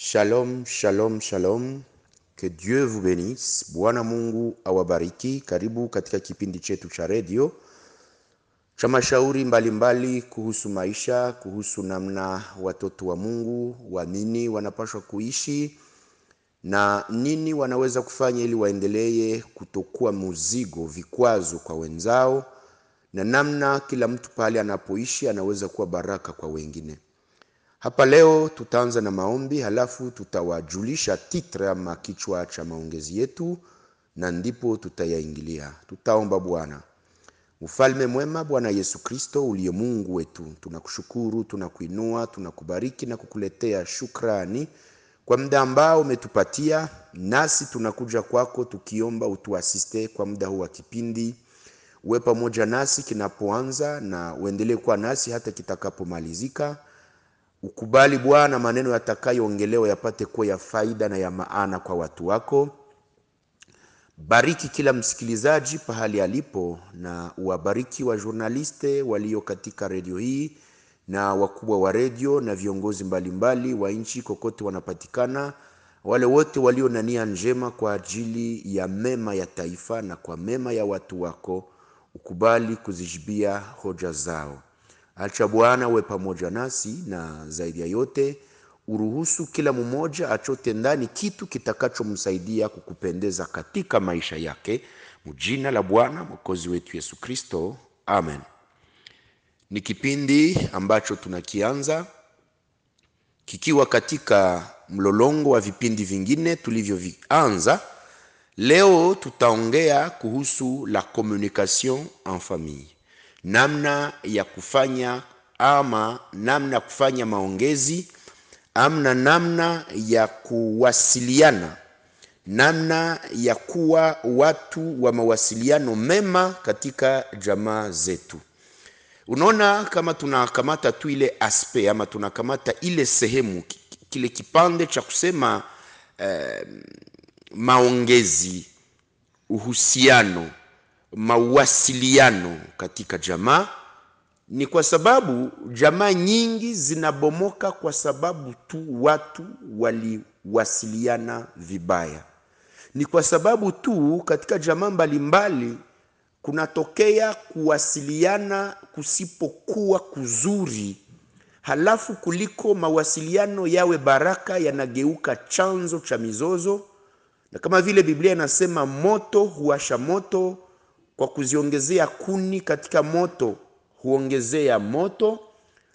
Shalom, shalom, shalom. Que Dieu vous bénisse. Bwana Mungu awabariki. Karibu katika kipindi chetu cha redio cha mashauri mbalimbali kuhusu maisha, kuhusu namna watoto wa Mungu wa nini wanapaswa kuishi na nini wanaweza kufanya ili waendelee kutokuwa muzigo, vikwazo kwa wenzao, na namna kila mtu pale anapoishi anaweza kuwa baraka kwa wengine. Hapa leo tutaanza na maombi, halafu tutawajulisha titre ama kichwa cha maongezi yetu, na ndipo tutayaingilia. Tutaomba. Bwana mfalme mwema, Bwana Yesu Kristo uliye Mungu wetu, tunakushukuru, tunakuinua, tunakubariki na kukuletea shukrani kwa muda ambao umetupatia, nasi tunakuja kwako tukiomba utuasiste kwa muda huu wa kipindi uwe pamoja nasi kinapoanza na uendelee kuwa nasi hata kitakapomalizika. Ukubali Bwana maneno yatakayoongelewa yapate kuwa ya faida na ya maana kwa watu wako. Bariki kila msikilizaji pahali alipo, na uwabariki wa journaliste walio katika redio hii na wakubwa wa redio na viongozi mbalimbali wa nchi kokote wanapatikana, wale wote walio na nia njema kwa ajili ya mema ya taifa na kwa mema ya watu wako. Ukubali kuzijibia hoja zao Acha Bwana uwe pamoja nasi, na zaidi ya yote uruhusu kila mmoja achote ndani kitu kitakachomsaidia kukupendeza katika maisha yake, mujina la Bwana mwokozi wetu Yesu Kristo, amen. Ni kipindi ambacho tunakianza kikiwa katika mlolongo wa vipindi vingine tulivyovianza. Leo tutaongea kuhusu la communication en famille namna ya kufanya ama namna ya kufanya maongezi amna namna ya kuwasiliana, namna ya kuwa watu wa mawasiliano mema katika jamaa zetu. Unaona, kama tunakamata tu ile aspe ama tunakamata ile sehemu kile kipande cha kusema eh, maongezi, uhusiano mawasiliano katika jamaa ni kwa sababu jamaa nyingi zinabomoka kwa sababu tu watu waliwasiliana vibaya. Ni kwa sababu tu katika jamaa mbalimbali kunatokea kuwasiliana kusipokuwa kuzuri, halafu kuliko mawasiliano yawe baraka, yanageuka chanzo cha mizozo, na kama vile Biblia inasema moto huasha moto kwa kuziongezea kuni katika moto huongezea moto.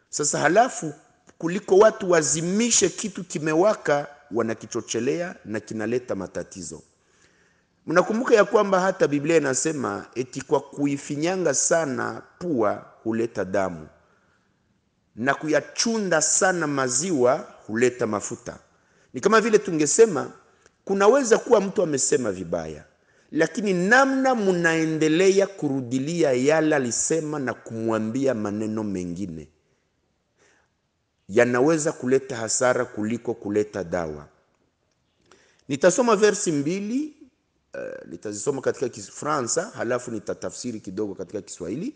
Sasa halafu, kuliko watu wazimishe kitu kimewaka, wanakichochelea na kinaleta matatizo. Mnakumbuka ya kwamba hata Biblia inasema eti kwa kuifinyanga sana pua huleta damu na kuyachunda sana maziwa huleta mafuta. Ni kama vile tungesema kunaweza kuwa mtu amesema vibaya lakini namna mnaendelea kurudilia yale alisema na kumwambia maneno mengine yanaweza kuleta hasara kuliko kuleta dawa. Nitasoma versi mbili uh, nitazisoma katika kifransa halafu nitatafsiri kidogo katika Kiswahili.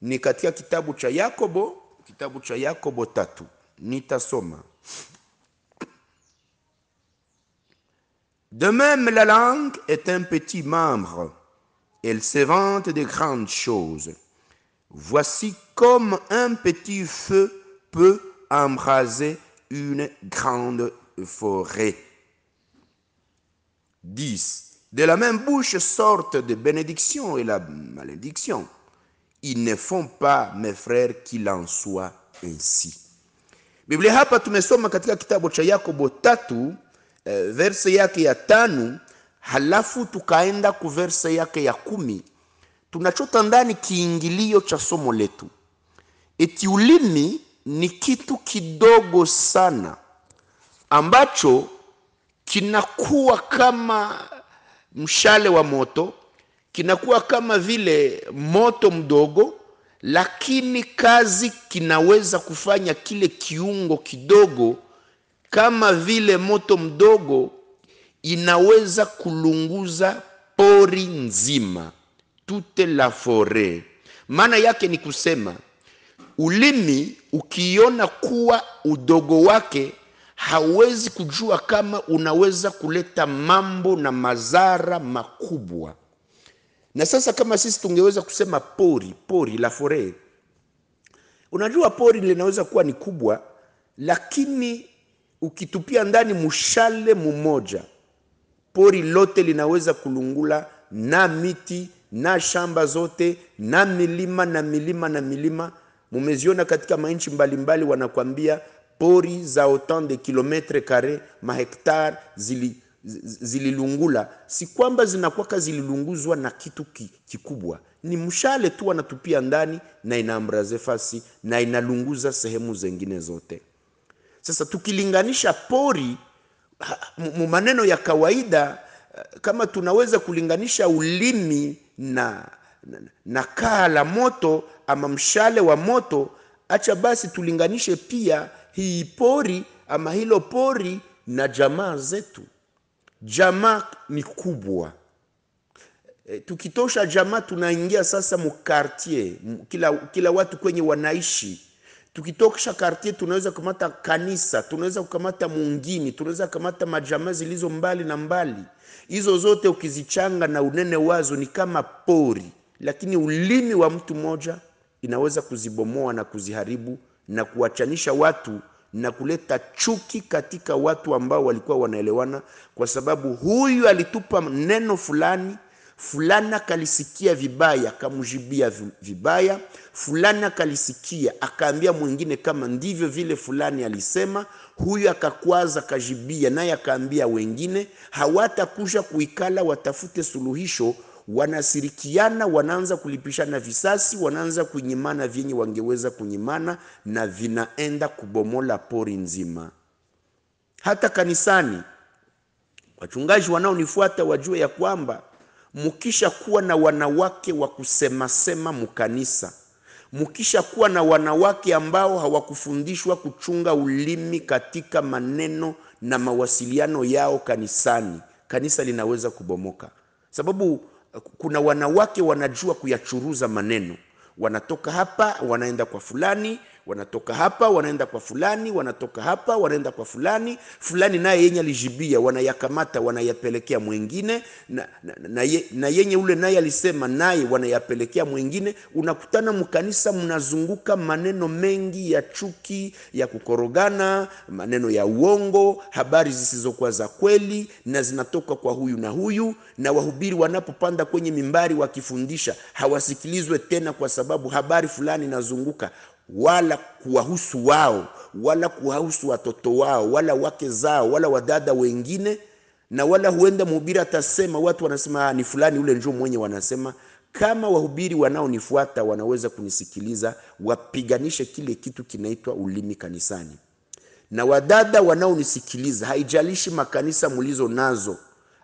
Ni katika kitabu cha Yakobo, kitabu cha Yakobo tatu. Nitasoma De même, la langue est un petit membre. Elle se vante de grandes choses. Voici comme un petit feu peut embraser une grande forêt. 10. De la même bouche sortent des bénédictions et la malédiction. Ils ne font pas, mes frères, qu'il en soit ainsi. Biblia Eh, verse yake ya tano halafu tukaenda ku verse yake ya kumi tunachota ndani kiingilio cha somo letu eti ulimi ni kitu kidogo sana ambacho kinakuwa kama mshale wa moto, kinakuwa kama vile moto mdogo, lakini kazi kinaweza kufanya kile kiungo kidogo kama vile moto mdogo inaweza kulunguza pori nzima, toute la forêt. Maana yake ni kusema ulimi ukiona kuwa udogo wake hawezi kujua kama unaweza kuleta mambo na mazara makubwa. Na sasa kama sisi tungeweza kusema pori pori la forêt, unajua pori linaweza kuwa ni kubwa, lakini ukitupia ndani mshale mmoja, pori lote linaweza kulungula na miti na shamba zote na milima na milima na milima. Mumeziona katika manchi mbalimbali, wanakwambia pori za autant de kilometre carre mahektar zili zililungula si kwamba zinakwaka zililunguzwa na kitu ki, kikubwa. Ni mshale tu wanatupia ndani na inaambraze fasi na inalunguza sehemu zengine zote. Sasa tukilinganisha pori maneno ya kawaida eh, kama tunaweza kulinganisha ulimi na, na, na kaa la moto ama mshale wa moto, acha basi tulinganishe pia hii pori ama hilo pori na jamaa zetu. Jamaa ni kubwa. E, tukitosha jamaa tunaingia sasa mkartie kila, kila watu kwenye wanaishi Tukitokisha kartier tunaweza kukamata kanisa, tunaweza kukamata mungini, tunaweza kukamata majama zilizo mbali na mbali. Hizo zote ukizichanga na unene wazo ni kama pori, lakini ulimi wa mtu mmoja inaweza kuzibomoa na kuziharibu na kuwachanisha watu na kuleta chuki katika watu ambao walikuwa wanaelewana, kwa sababu huyu alitupa neno fulani fulana kalisikia vibaya akamjibia vibaya, fulana kalisikia akaambia mwingine kama ndivyo vile fulani alisema, huyu akakwaza akajibia, naye akaambia wengine. hawatakusha kuikala watafute suluhisho, wanasirikiana, wanaanza kulipishana visasi, wanaanza kunyimana vyenye wangeweza kunyimana, na vinaenda kubomola pori nzima. Hata kanisani, wachungaji wanaonifuata wajue ya kwamba mkisha kuwa na wanawake wa kusemasema mkanisa, mkisha kuwa na wanawake ambao hawakufundishwa kuchunga ulimi katika maneno na mawasiliano yao kanisani, kanisa linaweza kubomoka, sababu kuna wanawake wanajua kuyachuruza maneno, wanatoka hapa wanaenda kwa fulani wanatoka hapa wanaenda kwa fulani, wanatoka hapa wanaenda kwa fulani. Fulani naye yenye alijibia wanayakamata wanayapelekea mwingine, na, na, na, na yenye ule naye alisema naye wanayapelekea mwingine. Unakutana mkanisa, mnazunguka maneno mengi ya chuki, ya kukorogana, maneno ya uongo, habari zisizokuwa za kweli, na zinatoka kwa huyu na huyu, na wahubiri wanapopanda kwenye mimbari wakifundisha hawasikilizwe tena, kwa sababu habari fulani inazunguka wala kuwahusu wao wala kuwahusu watoto wao wala wake zao wala wadada wengine, na wala huenda mhubiri atasema, watu wanasema ah, ni fulani ule njoo mwenye. Wanasema kama wahubiri wanaonifuata wanaweza kunisikiliza, wapiganishe kile kitu kinaitwa ulimi kanisani na wadada wanaonisikiliza, haijalishi makanisa mlizo nazo,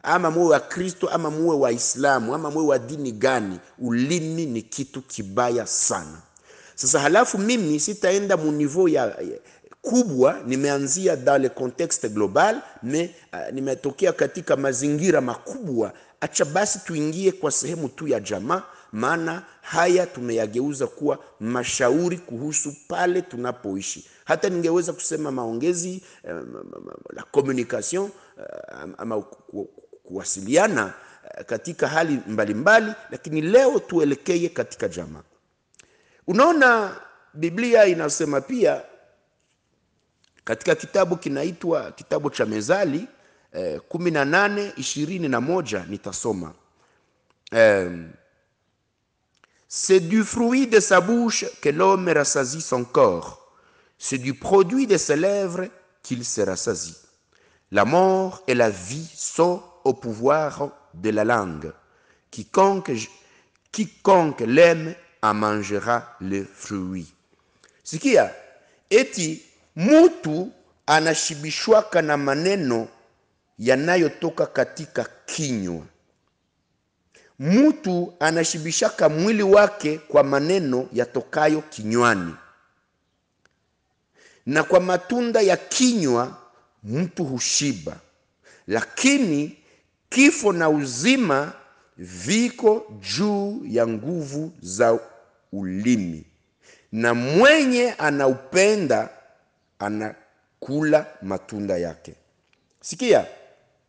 ama muwe wa Kristo ama muwe Waislamu ama muwe wa dini gani, ulimi ni kitu kibaya sana. Sasa halafu mimi sitaenda mu niveau ya, ya kubwa nimeanzia dans le contexte global me uh, ah, nimetokea katika mazingira makubwa. Acha basi tuingie kwa sehemu tu ya jamaa, maana haya tumeyageuza kuwa mashauri kuhusu pale tunapoishi. Hata ningeweza kusema maongezi uh, la communication uh, ama kuwasiliana uh, katika hali mbalimbali mbali, lakini leo tuelekee katika jamaa. C'est du fruit de sa bouche que l'homme rassasie son corps. C'est du produit de ses lèvres qu'il se rassasie. La mort et la vie sont au pouvoir de la langue. Quiconque, quiconque l'aime en mangera le fruit. Sikia, eti mutu anashibishwaka na maneno yanayotoka katika kinywa. mutu anashibishaka mwili wake kwa maneno yatokayo kinywani, na kwa matunda ya kinywa mtu hushiba. Lakini kifo na uzima viko juu ya nguvu za ulimi, na mwenye anaupenda anakula matunda yake. Sikia,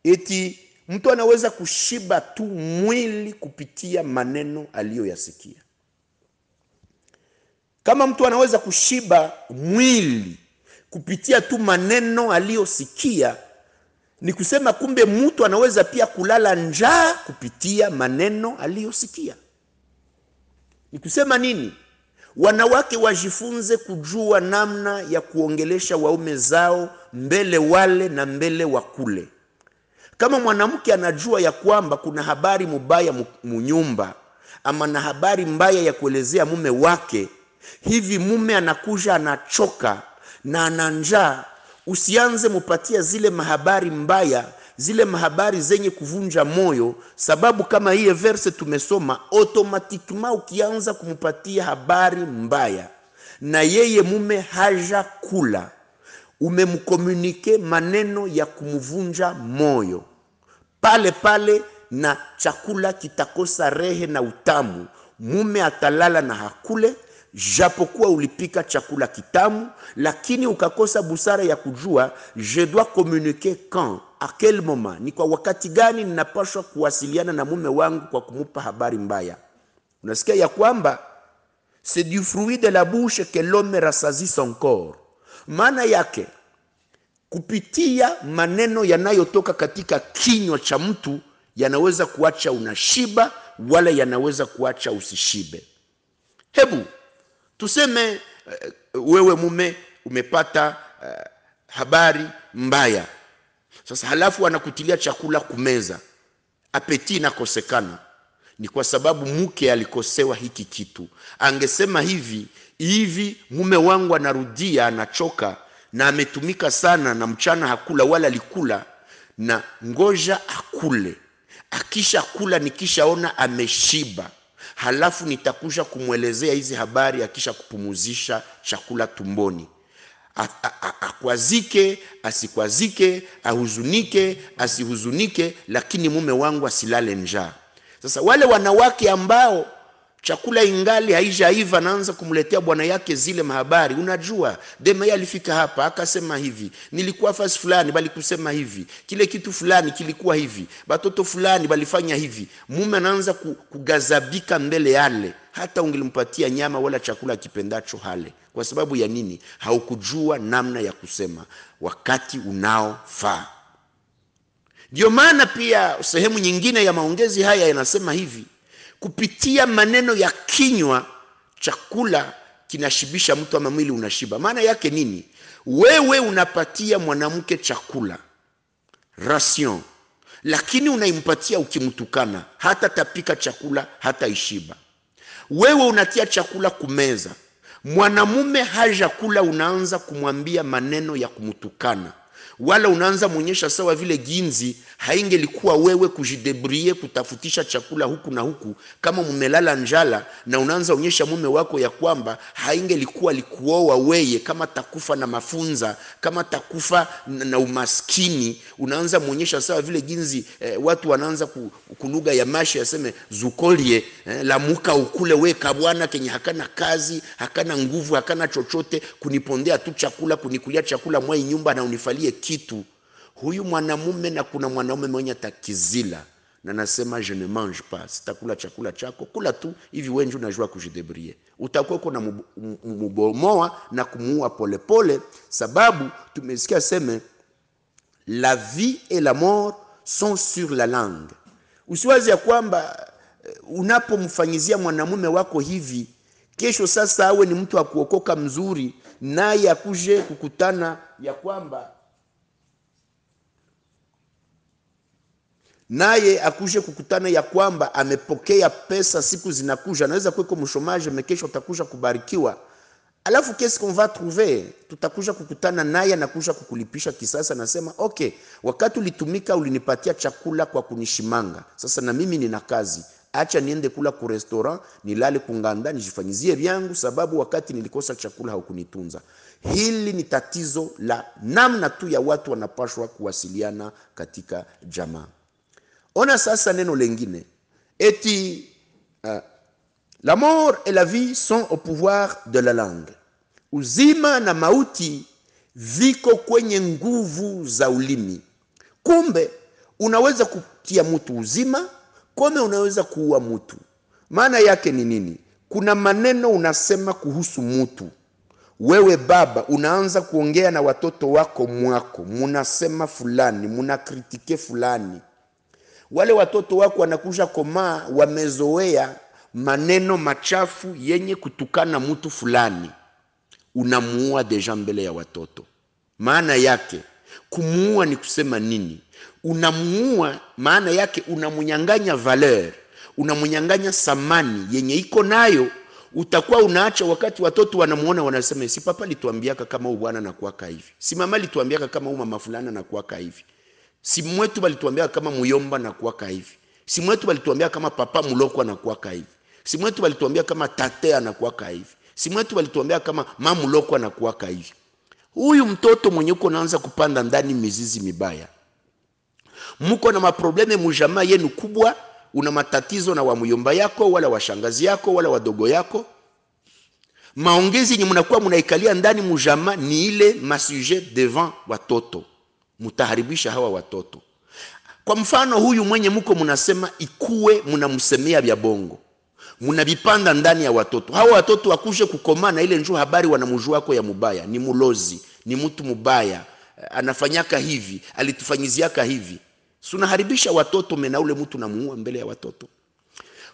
eti mtu anaweza kushiba tu mwili kupitia maneno aliyoyasikia. Kama mtu anaweza kushiba mwili kupitia tu maneno aliyosikia ni kusema kumbe mtu anaweza pia kulala njaa kupitia maneno aliyosikia. Ni kusema nini? Wanawake wajifunze kujua namna ya kuongelesha waume zao mbele wale na mbele wa kule. Kama mwanamke anajua ya kwamba kuna habari mubaya munyumba ama na habari mbaya ya kuelezea mume wake, hivi mume anakuja anachoka na ana njaa usianze mupatia zile mahabari mbaya, zile mahabari zenye kuvunja moyo, sababu kama hiye verse tumesoma, automatikma ukianza kumupatia habari mbaya na yeye mume haja kula, umemkomunike maneno ya kumvunja moyo pale pale, na chakula kitakosa rehe na utamu, mume atalala na hakule japokuwa ulipika chakula kitamu, lakini ukakosa busara ya kujua je dois communiquer quand, a quel moment, ni kwa wakati gani ninapaswa kuwasiliana na mume wangu kwa kumupa habari mbaya. Unasikia ya kwamba c'est du fruit de la bouche que l'homme rasasie son corps, maana yake kupitia maneno yanayotoka katika kinywa cha mtu yanaweza kuacha unashiba, wala yanaweza kuacha usishibe. Hebu Tuseme eh, wewe mume umepata uh, habari mbaya sasa, halafu anakutilia chakula kumeza, apeti inakosekana. Ni kwa sababu mke alikosewa hiki kitu. Angesema hivi hivi, mume wangu anarudia, anachoka na ametumika sana, na mchana hakula wala alikula, na ngoja akule, akisha kula nikishaona ameshiba halafu nitakuja kumwelezea hizi habari akisha kupumuzisha chakula tumboni akwazike asikwazike, ahuzunike asihuzunike, lakini mume wangu asilale njaa. Sasa wale wanawake ambao chakula ingali haijaiva, naanza kumletea bwana yake zile mahabari. Unajua, Dema alifika hapa akasema hivi, nilikuwa fasi fulani bali kusema hivi, kile kitu fulani kilikuwa hivi, batoto fulani balifanya hivi. Mume anaanza kugazabika mbele yale, hata ungelimpatia nyama wala chakula kipendacho hale. Kwa sababu ya nini? Haukujua namna ya kusema wakati unaofaa. Ndio maana pia sehemu nyingine ya maongezi haya yanasema hivi kupitia maneno ya kinywa chakula kinashibisha mtu ama mwili unashiba. Maana yake nini? Wewe unapatia mwanamke chakula ration, lakini unaimpatia ukimtukana, hata tapika chakula hata ishiba. Wewe unatia chakula kumeza, mwanamume haja kula, unaanza kumwambia maneno ya kumtukana wala unaanza mwonyesha sawa vile ginzi. Haingelikuwa wewe kujidebrie kutafutisha chakula huku na huku kama mumelala njala, na unaanza onyesha mume wako ya kwamba haingelikuwa likuoa weye, kama takufa na mafunza, kama takufa na umaskini. Unaanza mwonyesha sawa vile ginzi eh, watu wanaanza kunuga ya mashi yaseme zukolie eh, lamuka ukule we kabwana kenye hakana kazi hakana nguvu hakana chochote kunipondea tu chakula kunikulia chakula mwai nyumba na unifalie kitu huyu mwanamume na kuna mwanaume mwenye atakizila na nasema je ne mange pas, sitakula chakula chako, kula tu hivi, wewe ndio unajua kujidebrie. Utakuwa uko na mubomoa na kumuua polepole, sababu tumesikia seme la vie et la mort sont sur la langue. Usiwazi ya kwamba eh, unapomfanyizia mwanamume wako hivi, kesho sasa awe ni mtu akuokoka mzuri, naye akuje kukutana ya kwamba naye akuje kukutana ya kwamba amepokea pesa, siku zinakuja, anaweza kuweko mshomaji mekesho, utakuja kubarikiwa, alafu kesi qu'on va trouver, tutakuja kukutana naye, na kuja kukulipisha kisasa. Nasema okay, wakati ulitumika ulinipatia chakula kwa kunishimanga, sasa na mimi nina kazi Acha niende kula ku restaurant nilale kunganda nijifanyizie vyangu, sababu wakati nilikosa chakula haukunitunza. Hili ni tatizo la namna tu ya watu wanapashwa kuwasiliana katika jamaa. Ona sasa neno lengine eti uh, la mort et la vie sont au pouvoir de la langue. Uzima na mauti viko kwenye nguvu za ulimi. Kumbe unaweza kutia mtu uzima, kumbe unaweza kuua mtu. Maana yake ni nini? Kuna maneno unasema kuhusu mtu. Wewe baba unaanza kuongea na watoto wako mwako, munasema fulani, munakritike fulani wale watoto wako wanakuja komaa, wamezoea maneno machafu yenye kutukana mtu fulani, unamuua deja mbele ya watoto. Maana yake kumuua ni kusema nini? Unamuua maana yake unamunyanganya valeur, unamunyanganya samani yenye iko nayo utakuwa unaacha wakati watoto wanamuona, wanasema si papa lituambiaka kama huyu bwana nakuaka hivi, si mama lituambiaka kama huyu mama fulana nakuaka hivi si mwetu walituambia kama muyomba na kuwaka hivi, si mwetu walituambia kama papa na kuwaka hivi, si mwetu walituambia kama tate anakuwaka hivi, si mwetu walituambia kama mama na kuwaka hivi. Huyu mtoto mwenye uko naanza kupanda ndani mizizi mibaya, muko na maprobleme mujamaa yenu kubwa, una matatizo na wamuyomba yako wala washangazi yako wala wadogo yako maongezi yenye mnakuwa mnaikalia ndani mujama ni ile masuje devant watoto mtaharibisha hawa watoto. Kwa mfano huyu mwenye mko mnasema ikue, mnamsemea vya bongo, mnavipanda ndani ya watoto hawa. Watoto wakushe kukomaa na ile njoo habari wanamjua wako ya mubaya, ni mulozi, ni mtu mubaya, anafanyaka hivi, alitufanyiziaka hivi. Sunaharibisha watoto mena, ule mtu namuua mbele ya watoto.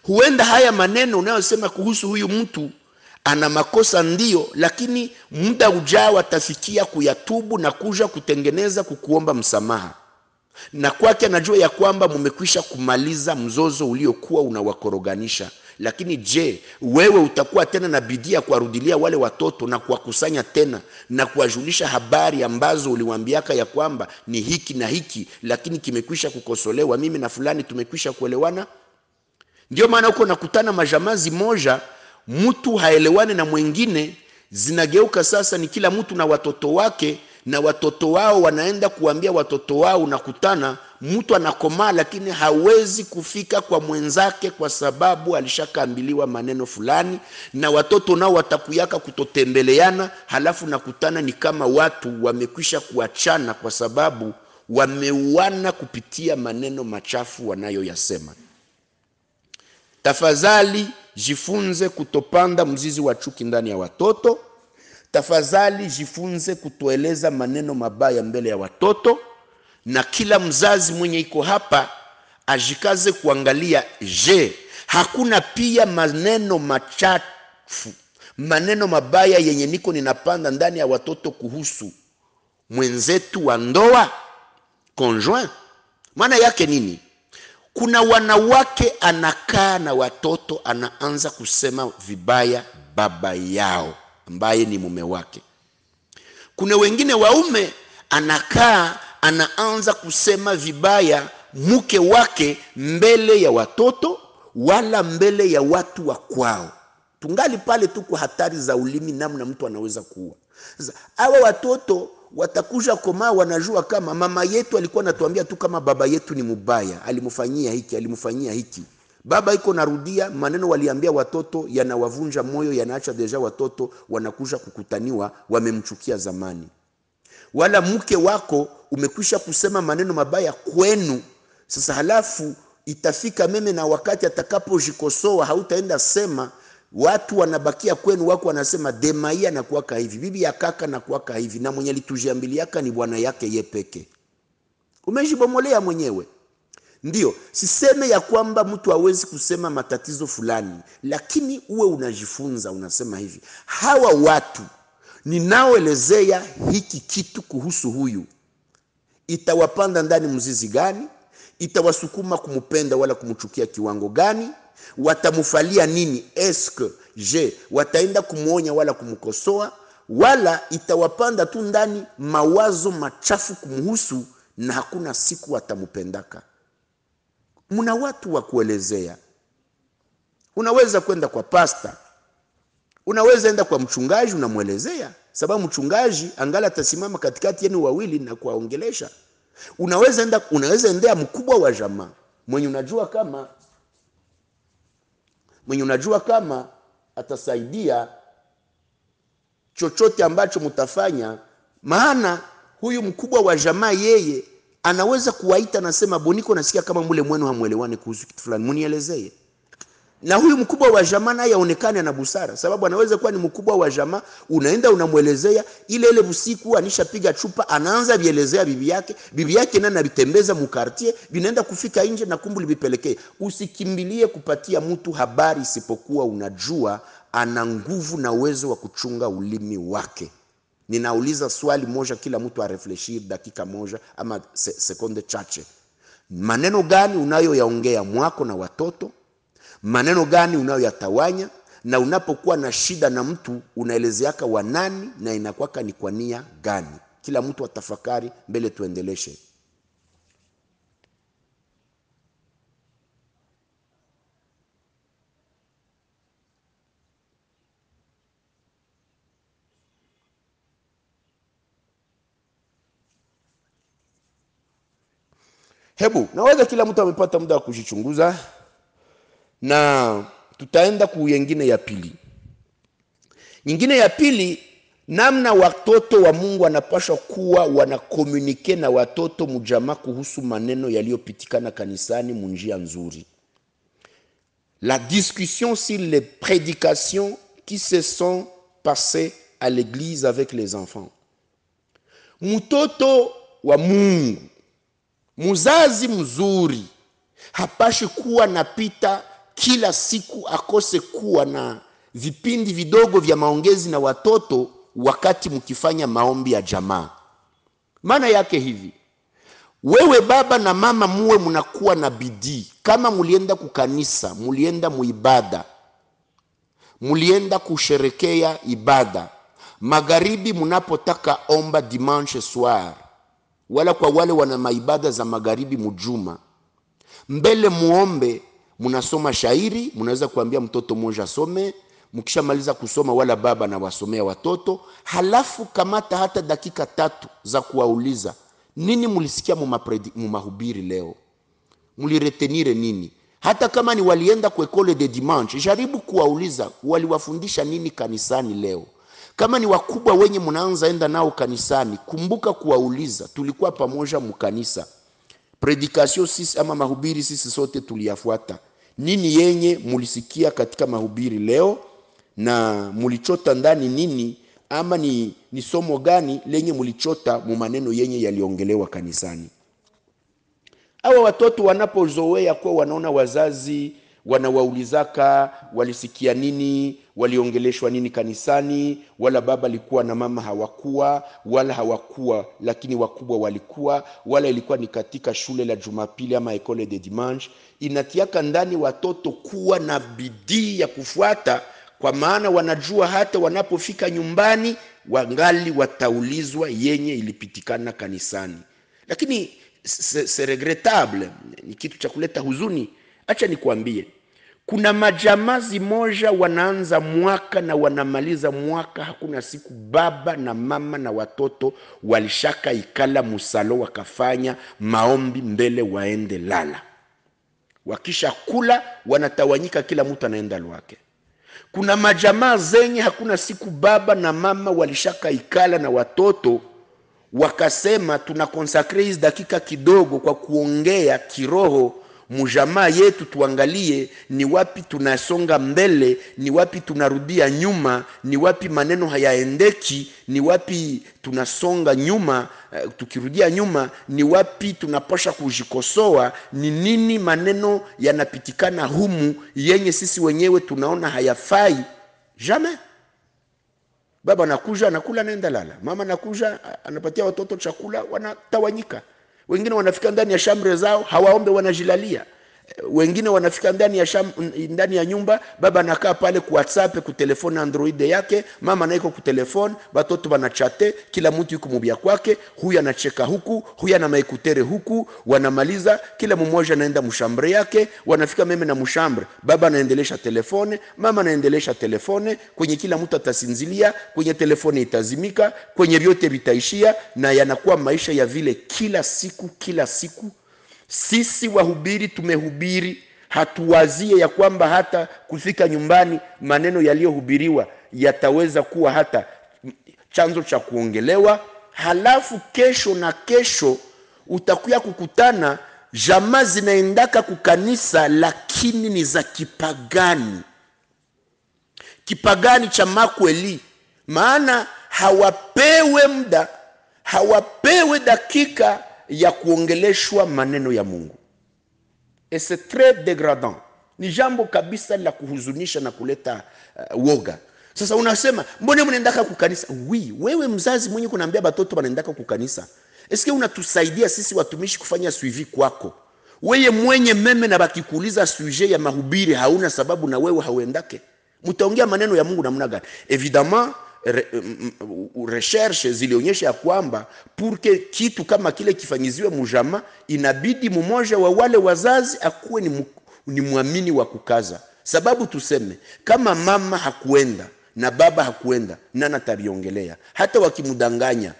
Huenda haya maneno unayosema kuhusu huyu mtu ana makosa ndio lakini muda ujao atafikia kuyatubu na kuja kutengeneza, kukuomba msamaha, na kwake anajua ya kwamba mumekwisha kumaliza mzozo uliokuwa unawakoroganisha. Lakini je, wewe utakuwa tena na bidii ya kuwarudilia wale watoto na kuwakusanya tena na kuwajulisha habari ambazo uliwaambiaka ya kwamba ni hiki na hiki, lakini kimekwisha kukosolewa, mimi na fulani tumekwisha kuelewana? Ndio maana huko nakutana majamazi moja mtu haelewani na mwingine, zinageuka sasa ni kila mtu na watoto wake na watoto wao wanaenda kuambia watoto wao. Unakutana mtu anakomaa, lakini hawezi kufika kwa mwenzake kwa sababu alishakaambiliwa maneno fulani, na watoto nao watakuyaka kutotembeleana. Halafu nakutana ni kama watu wamekwisha kuachana kwa sababu wameuana kupitia maneno machafu wanayoyasema. Tafadhali jifunze kutopanda mzizi wa chuki ndani ya watoto. Tafadhali jifunze kutoeleza maneno mabaya mbele ya watoto, na kila mzazi mwenye iko hapa ajikaze kuangalia, je, hakuna pia maneno machafu, maneno mabaya yenye niko ninapanda ndani ya watoto kuhusu mwenzetu wa ndoa, conjoint. Maana yake nini? Kuna wanawake anakaa na watoto, anaanza kusema vibaya baba yao ambaye ni mume wake. Kuna wengine waume anakaa anaanza kusema vibaya mke wake mbele ya watoto wala mbele ya watu wa kwao. Tungali pale tu kwa hatari za ulimi, namna mtu anaweza kuwa. Sasa hawa watoto watakuja komaa wanajua kama mama yetu alikuwa anatuambia tu kama baba yetu ni mubaya, alimfanyia hiki, alimfanyia hiki. Baba iko narudia maneno waliambia watoto, yanawavunja moyo, yanaacha deja watoto wanakuja kukutaniwa wamemchukia zamani. Wala mke wako umekwisha kusema maneno mabaya kwenu, sasa halafu itafika meme na wakati atakapojikosoa hautaenda sema watu wanabakia kwenu, wako wanasema Demaia nakuwaka hivi, bibi ya kaka nakuwaka hivi, na mwenye litujiambiliaka ni bwana yake ye peke. Umejibomolea mwenyewe. ndio siseme ya kwamba mtu hawezi kusema matatizo fulani, lakini uwe unajifunza, unasema hivi, hawa watu ninaoelezea hiki kitu kuhusu huyu itawapanda ndani mzizi gani? Itawasukuma kumupenda wala kumchukia kiwango gani? watamufalia nini? Eske je wataenda kumwonya wala kumkosoa, wala itawapanda tu ndani mawazo machafu kumhusu, na hakuna siku watamupendaka. Mna watu wa kuelezea. Unaweza kwenda kwa pasta, unaweza enda kwa mchungaji, unamwelezea sababu mchungaji angala atasimama katikati yenu wawili na kuwaongelesha. Unaweza enda, unaweza endea mkubwa wa jamaa mwenye unajua kama mwenye unajua kama atasaidia chochote ambacho mtafanya, maana huyu mkubwa wa jamaa yeye anaweza kuwaita, nasema Boniko, nasikia kama mule mwenu hamwelewani kuhusu kitu fulani, munielezee na huyu mkubwa wa jamaa naye aonekane na busara, sababu anaweza kuwa ni mkubwa wa jamaa, unaenda unamwelezea ile ile, usiku anishapiga chupa, anaanza vielezea bibi yake, bibi yake naye anabitembeza mukartie, vinaenda kufika nje na kumbu libipelekee. Usikimbilie kupatia mtu habari, isipokuwa unajua ana nguvu na uwezo wa kuchunga ulimi wake. Ninauliza swali moja, kila mtu arefleshir dakika moja ama se sekonde chache, maneno gani unayoyaongea mwako na watoto maneno gani unayoyatawanya, na unapokuwa na shida na mtu unaelezeaka wa nani na inakwaka ni kwa nia gani. Kila mtu atafakari mbele, tuendeleshe. Hebu naweza kila mtu amepata muda wa kujichunguza na tutaenda ku yengine ya pili. Nyingine ya pili, namna watoto wa Mungu wanapaswa kuwa wanakomunike na watoto mujamaa kuhusu maneno yaliyopitikana kanisani munjia nzuri. La discussion sur les prédications qui se sont passées à l'église avec les enfants. Mtoto wa Mungu, muzazi mzuri hapashi kuwa napita kila siku akose kuwa na vipindi vidogo vya maongezi na watoto wakati mkifanya maombi ya jamaa. Maana yake hivi, wewe baba na mama muwe mnakuwa na bidii. Kama mulienda kukanisa, mulienda muibada, mulienda kusherekea ibada magharibi, mnapotaka omba dimanche soir, wala kwa wale wana maibada za magharibi mujuma mbele muombe mnasoma shairi, mnaweza kuambia mtoto mmoja asome. Mkishamaliza kusoma, wala baba na wasomea watoto, halafu kamata hata dakika tatu za kuwauliza nini mulisikia mahubiri leo, muliretenire nini? Hata kama ni walienda kwa ekole de dimanche, jaribu kuwauliza waliwafundisha nini kanisani leo. Kama ni wakubwa wenye mnaanza enda nao kanisani, kumbuka kuwauliza tulikuwa pamoja mkanisa, predikasio sisi ama mahubiri sisi sote tuliyafuata nini yenye mulisikia katika mahubiri leo na mulichota ndani nini ama ni, ni somo gani lenye mulichota mu maneno yenye yaliongelewa kanisani. Hawa watoto wanapozoea kuwa wanaona wazazi wanawaulizaka walisikia nini waliongeleshwa nini kanisani wala baba alikuwa na mama hawakuwa wala hawakuwa lakini wakubwa walikuwa wala ilikuwa ni katika shule la jumapili ama ecole de dimanche inatiaka ndani watoto kuwa na bidii ya kufuata kwa maana wanajua hata wanapofika nyumbani wangali wataulizwa yenye ilipitikana kanisani lakini c'est regretable ni kitu cha kuleta huzuni acha nikuambie kuna majamazi moja wanaanza mwaka na wanamaliza mwaka, hakuna siku baba na mama na watoto walishaka ikala musalo wakafanya maombi mbele waende lala. Wakisha kula wanatawanyika, kila mtu anaenda lwake. Kuna majamaa zenye hakuna siku baba na mama walishaka ikala na watoto wakasema, tuna konsakre hizi dakika kidogo kwa kuongea kiroho mujamaa yetu, tuangalie ni wapi tunasonga mbele, ni wapi tunarudia nyuma, ni wapi maneno hayaendeki, ni wapi tunasonga nyuma. Uh, tukirudia nyuma, ni wapi tunapasha kujikosoa? Ni nini maneno yanapitikana humu yenye sisi wenyewe tunaona hayafai? Jamais baba nakuja anakula, naenda lala. Mama nakuja anapatia watoto chakula, wanatawanyika. Wengine wanafika ndani ya shamre zao hawaombe, wanajilalia wengine wanafika ndani ya, sham, ndani ya nyumba, baba anakaa pale ku WhatsApp ku telefone Android yake, mama naiko ku telefone, batoto banachate, kila mtu yuko mubia kwake, huyu anacheka huku, huyu ana maikutere huku, wanamaliza kila mmoja anaenda mshambre yake. Wanafika meme na mshambre, baba anaendelesha telefone, mama anaendelesha telefone, kwenye kila mtu atasinzilia, kwenye telefone itazimika, kwenye vyote vitaishia, na yanakuwa maisha ya vile kila siku kila siku sisi wahubiri tumehubiri, hatuwazie ya kwamba hata kufika nyumbani maneno yaliyohubiriwa yataweza kuwa hata chanzo cha kuongelewa. Halafu kesho na kesho utakuya kukutana jamaa zinaendaka kukanisa, lakini ni za kipagani, kipagani cha makweli, maana hawapewe muda, hawapewe dakika ya kuongeleshwa maneno ya Mungu. Et c'est très degradant, ni jambo kabisa la kuhuzunisha na kuleta uh, woga. Sasa unasema mbona mnaendaka kukanisa? Oui, wewe mzazi mwenye kunaambia batoto wanaendaka kukanisa, eske unatusaidia sisi watumishi kufanya suivi kwako? Weye mwenye meme na bakikuuliza sujet ya mahubiri hauna sababu, na wewe hauendake, mtaongea maneno ya Mungu namna gani? Evidemment re, recherche zilionyesha ya kwamba purke kitu kama kile kifanyiziwe mujama, inabidi mmoja wa wale wazazi akuwe ni, ni mwamini wa kukaza, sababu tuseme kama mama hakuenda na baba hakuenda, nana tabiongelea Hata wakimudanganya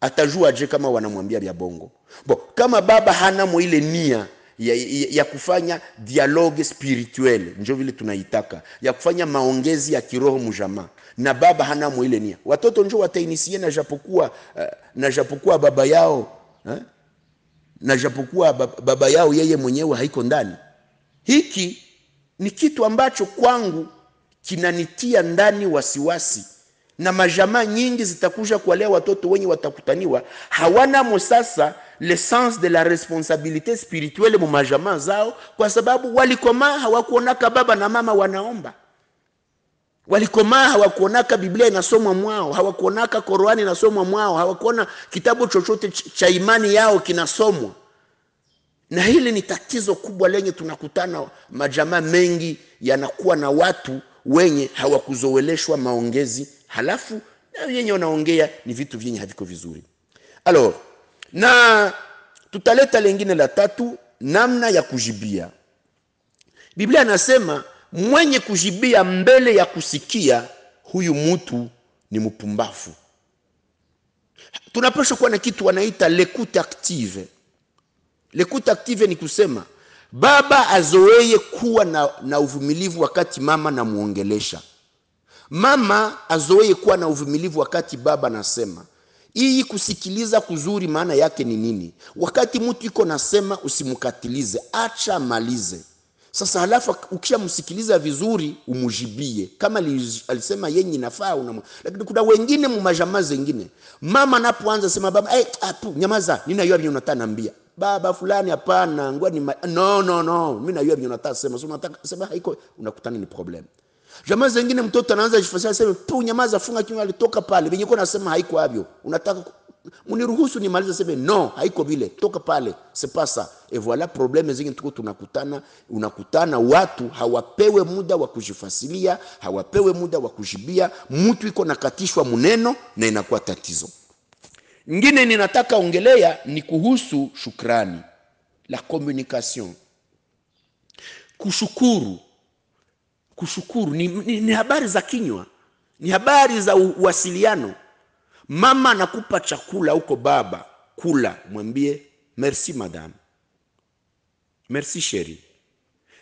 atajua je kama wanamwambia vya bongo bo? Kama baba hana mwile ile nia ya, ya, ya kufanya dialogue spirituel njo vile tunaitaka ya kufanya maongezi ya kiroho mujama na baba hana mwile nia watoto njo watainisie na japokuwa uh, na japokuwa baba yao eh? na japokuwa baba yao yeye mwenyewe haiko ndani hiki ni kitu ambacho kwangu kinanitia ndani wasiwasi na majamaa nyingi zitakuja kuwalea watoto wenye watakutaniwa hawanamo sasa le sens de la responsabilité spirituelle mu majamaa zao, kwa sababu walikomaa hawakuonaka baba na mama wanaomba, walikomaa hawakuonaka Biblia inasomwa mwao, hawakuonaka Korani inasomwa mwao, hawakuona kitabu chochote cha imani yao kinasomwa. Na hili ni tatizo kubwa lenye tunakutana, majamaa mengi yanakuwa na watu wenye hawakuzoeleshwa maongezi halafu na yenye wanaongea ni vitu vyenye haviko vizuri. Alors, na tutaleta lengine la tatu, namna ya kujibia. Biblia anasema mwenye kujibia mbele ya kusikia, huyu mtu ni mpumbavu. Tunapaswa kuwa na kitu wanaita lekute active. Lekute active ni kusema baba azoeye kuwa na, na uvumilivu wakati mama namwongelesha Mama azoee kuwa na uvumilivu wakati baba nasema Hii kusikiliza kuzuri maana yake ni nini? Wakati mtu iko nasema, usimkatilize, acha malize. Sasa halafu ukishamsikiliza vizuri, umujibie kama li, alisema yenye nafaa unamwa. Lakini kuna wengine mumajamaa zengine, mama anapoanza sema baba, hey, eh, apu, ah, nyamaza, ninayua vyenye unataka nambia baba fulani, hapana, ngoja ni ma... no no no, mimi najua vyenye unataka sema, so unataka sema haiko, unakutana ni problem. Jamaa zingine mtoto anaanza jifasiria sema tu, nyamaza, funga kinywa, alitoka pale. Venye nasema haiko avyo. Unataka mniruhusu nimalize, sema no, haiko vile, toka pale, c'est pas ça. Et voilà probleme zingine tuko tunakutana, unakutana watu hawapewe muda wa kujifasilia, hawapewe muda wa kujibia, mtu iko nakatishwa mneno na inakuwa tatizo. Ngine ninataka ongelea ni kuhusu shukrani, la communication, kushukuru kushukuru ni, ni, ni habari za kinywa, ni habari za uwasiliano. Mama anakupa chakula huko, baba kula, mwambie merci madam, merci sheri.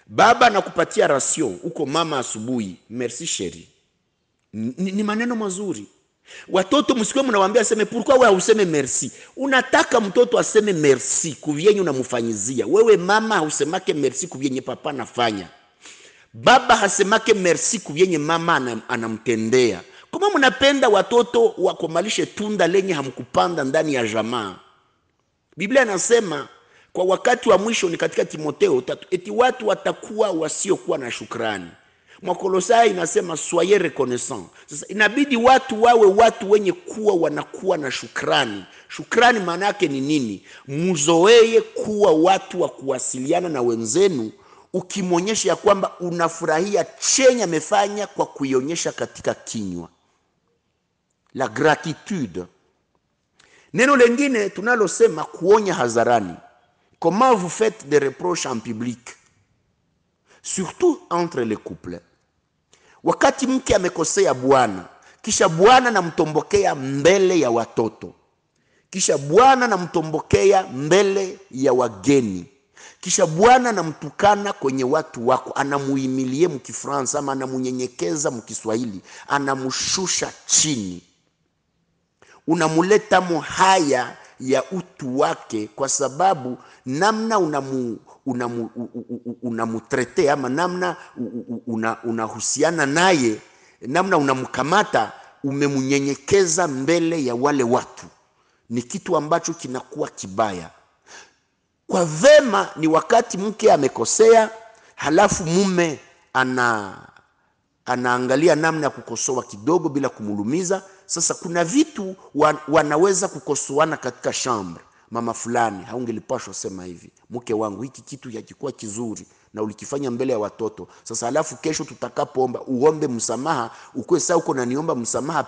Baba anakupatia rasio huko, mama asubuhi, merci sheri. Ni, ni maneno mazuri. Watoto msikuwe mnawaambia aseme pourquoi wewe useme merci. Unataka mtoto aseme merci kuvyenye unamfanyizia wewe. Mama usemake merci kuvyenye papa nafanya. Baba hasemake merci kuvyenye mama anamtendea. Kama mnapenda watoto wakomalishe tunda lenye hamkupanda ndani ya jamaa. Biblia anasema kwa wakati wa mwisho ni katika Timoteo tatu, eti watu watakuwa wasiokuwa na shukrani. Mwakolosai inasema soyez reconnaissant. Sasa inabidi watu wawe watu wenye kuwa wanakuwa na shukrani. Shukrani maana yake ni nini? Mzoee kuwa watu wa kuwasiliana na wenzenu ukimwonyesha ya kwamba unafurahia chenye amefanya kwa kuionyesha katika kinywa, la gratitude. Neno lengine tunalosema kuonya hadharani, comment vous faites des reproches en public, surtout entre les couples. Wakati mke amekosea bwana, kisha bwana namtombokea mbele ya watoto, kisha bwana namtombokea mbele ya wageni kisha bwana anamtukana kwenye watu wako anamuimilie mkifransa ama anamunyenyekeza mkiswahili anamshusha chini unamuleta muhaya ya utu wake kwa sababu namna unamu unamutretea ama namna unahusiana naye namna unamkamata umemnyenyekeza mbele ya wale watu ni kitu ambacho kinakuwa kibaya kwa vema ni wakati mke amekosea, halafu mume ana anaangalia namna ya kukosoa kidogo bila kumulumiza. Sasa kuna vitu wa, wanaweza kukosoana katika shambre. Mama fulani, haungelipashwa sema hivi, mke wangu, hiki kitu hakikuwa kizuri na ulikifanya mbele ya watoto. Sasa halafu kesho tutakapoomba uombe msamaha, ukwe saa uko naniomba msamaha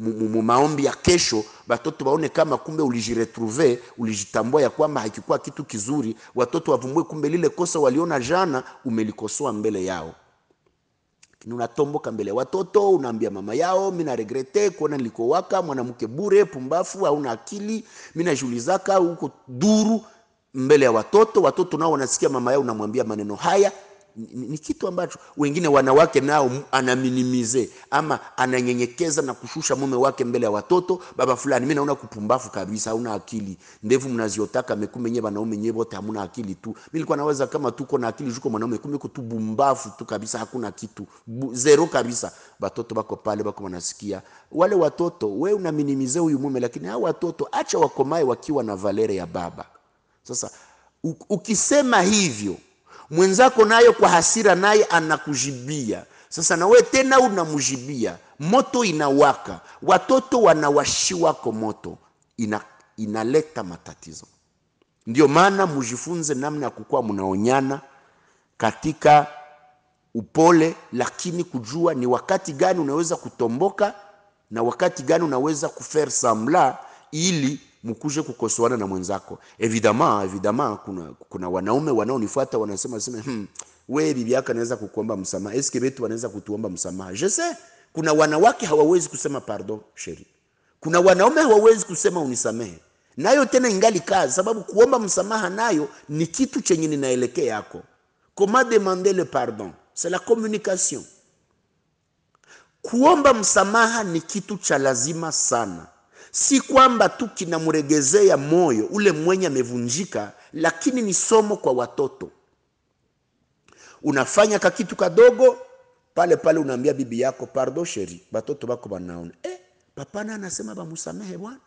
mu maombi ya kesho watoto waone kama kumbe ulijiretrouve, ulijitambua ya kwamba hakikuwa kitu kizuri. Watoto wavumbue kumbe lile kosa waliona jana umelikosoa mbele yao. Unatomboka mbele watoto, unaambia mama yao, mimi na regrete kuona nilikowaka mwanamke bure, pumbafu, hauna akili, mimi najiulizaka huko duru mbele ya watoto. Watoto nao wanasikia mama yao unamwambia maneno haya ni, ni kitu ambacho wengine wanawake nao anaminimize ama ananyenyekeza na kushusha mume wake mbele ya watoto. Baba fulani, mimi naona kupumbafu kabisa, hauna akili, ndevu mnaziotaka mekume nyewe wanaume nyewe wote hamuna akili tu. Mimi nilikuwa naweza kama tuko na akili juko mwanaume, kumbe kutu bumbafu tu kabisa, hakuna kitu bu, zero kabisa. Watoto bako pale, bako wanasikia wale watoto, wewe unaminimize huyu mume, lakini hao watoto acha wakomae wakiwa na valere ya baba. Sasa ukisema hivyo mwenzako nayo kwa hasira, naye anakujibia. Sasa na wewe tena unamjibia, moto inawaka, watoto wanawashi wako moto, ina, inaleta matatizo. Ndio maana mujifunze namna ya kukuwa mnaonyana katika upole, lakini kujua ni wakati gani unaweza kutomboka na wakati gani unaweza kufaire sambla ili mkuje kukosoana na mwenzako. Evidama, evidama kuna, kuna wanaume wanaonifuata wanasema sema, hmm, we bibi yako anaweza kukuomba msamaha, eske betu wanaweza kutuomba msamaha? Je sais, kuna wanawake hawawezi kusema pardon sheri, kuna wanaume hawawezi kusema unisamehe, nayo tena ingali kazi, sababu kuomba msamaha nayo ni kitu chenye ninaelekea yako. Comment demander le pardon, c'est la communication. Kuomba msamaha ni kitu cha lazima sana si kwamba tu kinamregezea moyo ule mwenye amevunjika, lakini ni somo kwa watoto. Unafanya ka kitu kadogo pale pale, unaambia bibi yako pardon sheri, batoto bako banaona eh, papa na anasema bamusamehe bwana.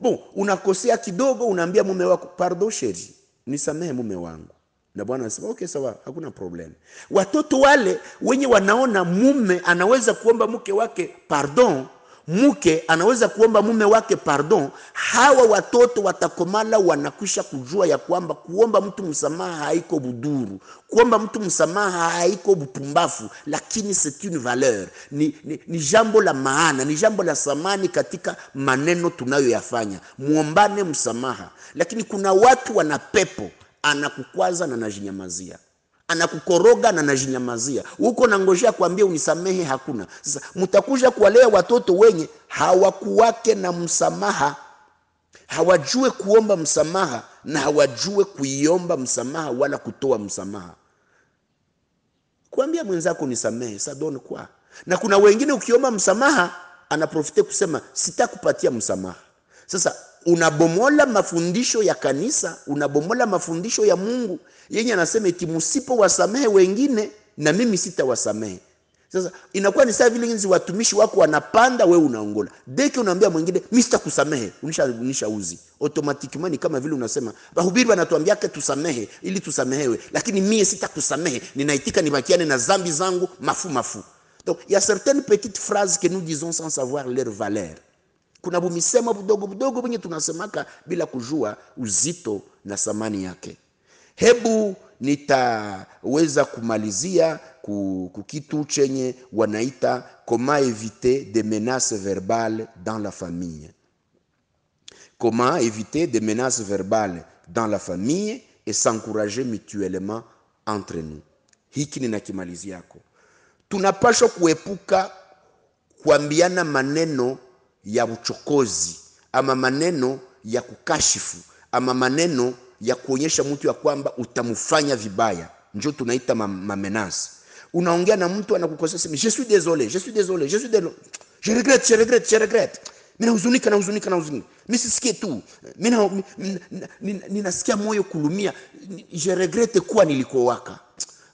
Bon, unakosea kidogo, unaambia mume wako pardon sheri, nisamehe mume wangu na bwana anasema okay, sawa, hakuna problem. Watoto wale wenye wanaona mume anaweza kuomba mke wake pardon mke anaweza kuomba mume wake pardon. Hawa watoto watakomala, wanakwisha kujua ya kwamba kuomba mtu msamaha haiko buduru, kuomba mtu msamaha haiko bupumbafu, lakini c'est une valeur, ni, ni, ni jambo la maana, ni jambo la samani katika maneno tunayoyafanya. Muombane msamaha, lakini kuna watu wana pepo, anakukwaza na najinyamazia anakukoroga na najinyamazia huko, nangojea kuambia unisamehe, hakuna. Sasa mtakuja kuwalea watoto wenye hawakuwake na msamaha, hawajue kuomba msamaha na hawajue kuiomba msamaha wala kutoa msamaha. Kuambia mwenzako nisamehe, sadon kwa na kuna wengine ukiomba msamaha anaprofite kusema sitakupatia msamaha. Sasa unabomola mafundisho ya kanisa, unabomola mafundisho ya Mungu yenye anasema eti msipo wasamehe wengine na mimi sitawasamehe. Sasa inakuwa ni saa vile nzi watumishi wako wanapanda, we unaongola deki, unaambia mwingine mimi sitakusamehe, unisha uzi automatically. Ni kama vile unasema bahubiri wanatuambia ke tusamehe ili tusamehewe, lakini mimi sitakusamehe, ninaitika nibakiane na zambi zangu mafu mafu. Donc il y a certaines petites phrases que nous disons sans savoir leur valeur kuna bumisema budogo budogo venye tunasemaka bila kujua uzito na thamani yake. Hebu nitaweza kumalizia kukitu chenye wanaita comment éviter de menaces verbales dans la famille. Comment éviter de menaces verbales dans la famille et s'encourager mutuellement entre nous. Hiki ninakimaliziako, tunapaswa kuepuka kuambiana maneno ya uchokozi ama maneno ya kukashifu ama maneno ya kuonyesha mtu ya kwamba utamfanya vibaya, njo tunaita mamenase. Unaongea na mtu anakukosea, sema je suis désolé, je suis désolé, je suis désolé, je regrette, je regrette, je regrette, mimi nahuzunika, nahuzunika, nahuzunika, mimi sisikie tu, mimi na, ninasikia moyo kulumia, je regrette kuwa nilikowaka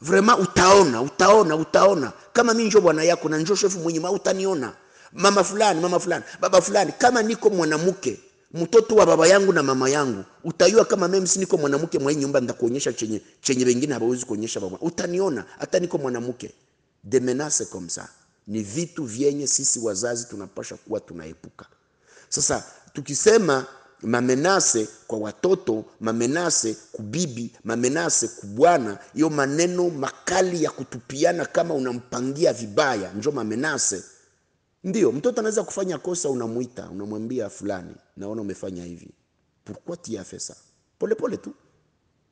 vraiment. Utaona, utaona, utaona kama mimi njo bwana yako na njo chef mwenye, utaniona mama fulani, mama fulani, baba fulani. Kama niko mwanamke mtoto wa baba yangu na mama yangu, utayua kama mimi si niko mwanamke mwa nyumba, nitakuonyesha chenye chenye wengine hawawezi kuonyesha baba. Utaniona hata niko mwanamke de menace comme ça Ni vitu vyenye sisi wazazi tunapasha kuwa tunaepuka. Sasa tukisema mamenase kwa watoto, mamenase kubibi, mamenase kubwana, hiyo maneno makali ya kutupiana, kama unampangia vibaya, njo mamenase ndio, mtoto anaweza kufanya kosa, unamuita unamwambia, fulani, naona umefanya hivi, pourquoi tu as fait ça? pole pole tu,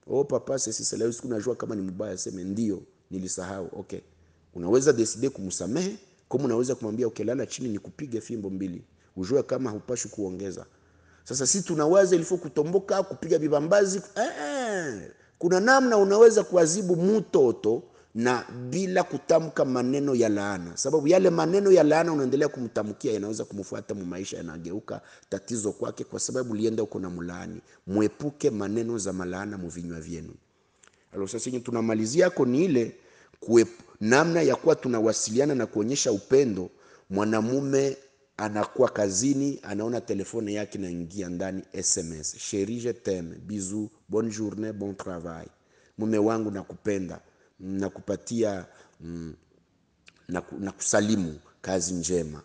oh papa, sisi leo siku najua kama ni mbaya, sema ndio, nilisahau. Okay, unaweza decide kumsamehe, kama unaweza kumwambia ukelala okay, chini nikupige fimbo mbili, ujue kama hupashi kuongeza. Sasa sisi tunawaza ilifo kutomboka, kupiga bibambazi eh, eh. Kuna namna unaweza kuadhibu mtoto na bila kutamka maneno ya laana, sababu yale maneno ya laana unaendelea kumtamkia yanaweza kumfuata mu maisha, yanageuka tatizo kwake, kwa sababu ulienda huko na mlaani. Mwepuke maneno za malaana muvinywa vyenu. Sasa tunamalizia yako ni ile namna ya kuwa tunawasiliana na kuonyesha upendo. Mwanamume anakuwa kazini, anaona telefoni yake naingia ndani SMS, cherie je t'aime, bisous, bonne journée, bon travail, mume wangu nakupenda na kupatia mm, na, na kusalimu kazi njema.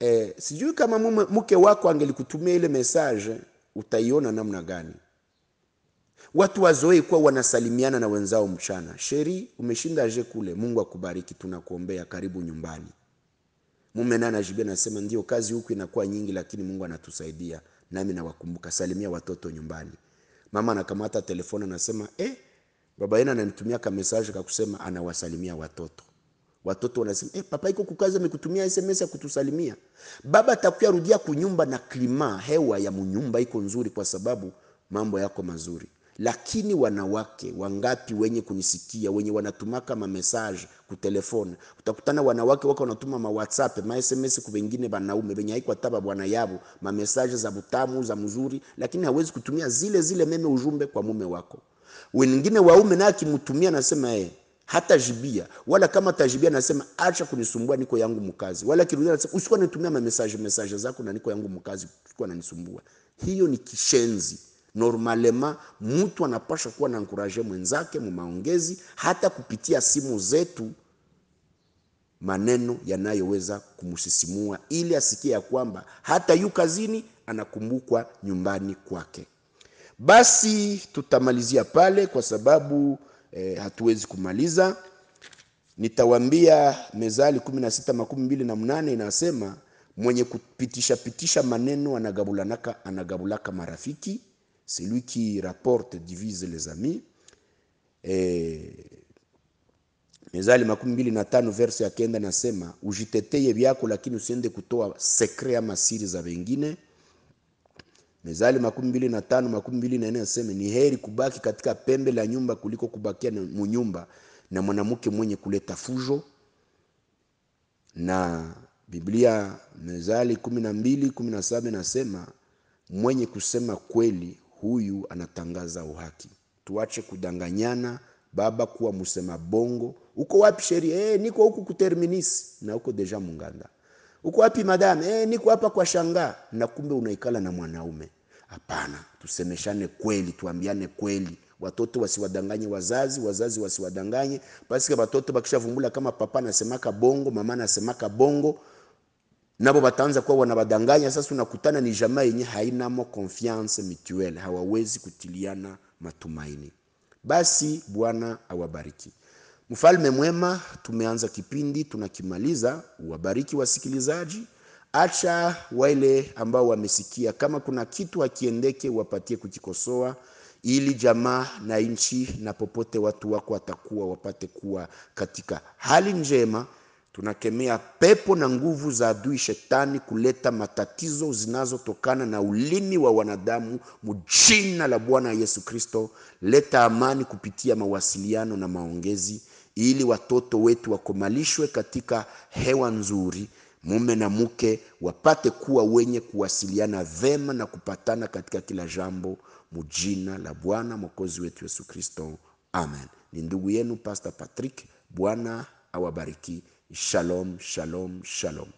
E, sijui kama mume, mke wako angelikutumia ile message utaiona namna gani? Watu wazoei kuwa wanasalimiana na wenzao mchana. Sheri, je kule? Mungu akubariki, tunakuombea, karibu nyumbani. Mume naye anajibia nasema, ndio kazi huku inakuwa nyingi, lakini Mungu anatusaidia, nami nawakumbuka. Salimia watoto nyumbani. Mama anakamata telefoni anasema eh, Baba yenu ananitumia ka message ka kusema anawasalimia watoto. Watoto wanasema eh, papa iko kukaza amekutumia SMS ya kutusalimia. Baba atakuya rudia kunyumba na klima, hewa ya munyumba iko nzuri kwa sababu mambo yako mazuri. Lakini wanawake wangapi wenye kunisikia wenye wanatumaka ma message ku utakutana wanawake wako wanatuma ma WhatsApp, ma SMS ku wengine banaume wenye haiko taba bwana yabo, ma message za butamu za mzuri, lakini hawezi kutumia zile zile meme ujumbe kwa mume wako. Wengine waume naye akimtumia nasema eh, hata jibia wala kama tajibia, nasema acha kunisumbua, niko yangu mkazi. Wala kirudia nasema usikuwa nitumia ma message message zako na niko yangu mkazi, usikuwa ananisumbua Hiyo ni kishenzi. Normalema mtu anapasha kuwa na encourage mwenzake mu maongezi, hata kupitia simu zetu, maneno yanayoweza kumsisimua ili asikie ya kwamba hata yu kazini anakumbukwa nyumbani kwake. Basi tutamalizia pale kwa sababu eh, hatuwezi kumaliza. Nitawambia Mezali kumi makumi mbili na mnane inasema mwenye kupitisha pitisha maneno anagabulanaka anagabulaka marafiki, celui qui rapporte divise les amis. Eh, Mezali makumi mbili na verse ya kenda nasema ujiteteye vyako, lakini usiende kutoa sekre ama siri za wengine. Mezali makumi mbili na tano makumi mbili na nne aseme ni heri kubaki katika pembe la nyumba kuliko kubakia na munyumba na mwanamke mwenye kuleta fujo. Na Biblia Mezali kumi na mbili kumi na saba inasema mwenye kusema kweli huyu anatangaza uhaki. Tuache kudanganyana baba, kuwa musema bongo. Uko wapi sheria? Eh, niko huku kuterminisi na uko deja munganda uko wapi madam? Eh, niko hapa kwa shangaa. Na kumbe unaikala na mwanaume. Hapana, tusemeshane kweli, tuambiane kweli. Watoto wasiwadanganye wazazi, wazazi wasiwadanganye. Basi kwa watoto bakishavumbula kama papa anasemaka bongo, mama anasemaka bongo, nabo bataanza kuwa wanabadanganya. Sasa unakutana ni jamaa yenye haina mo confiance mutuelle, hawawezi kutiliana matumaini. Basi Bwana awabariki. Mfalme Mwema, tumeanza kipindi tunakimaliza. Wabariki wasikilizaji, acha wale ambao wamesikia, kama kuna kitu akiendeke wapatie kukikosoa, ili jamaa na nchi na popote watu wako watakuwa wapate kuwa katika hali njema. Tunakemea pepo na nguvu za adui shetani kuleta matatizo zinazotokana na ulimi wa wanadamu, mjina la Bwana Yesu Kristo. Leta amani kupitia mawasiliano na maongezi ili watoto wetu wakomalishwe katika hewa nzuri, mume na mke wapate kuwa wenye kuwasiliana vema na kupatana katika kila jambo, mujina la Bwana mwokozi wetu Yesu Kristo, amen. Ni ndugu yenu Pastor Patrick. Bwana awabariki. Shalom, shalom, shalom.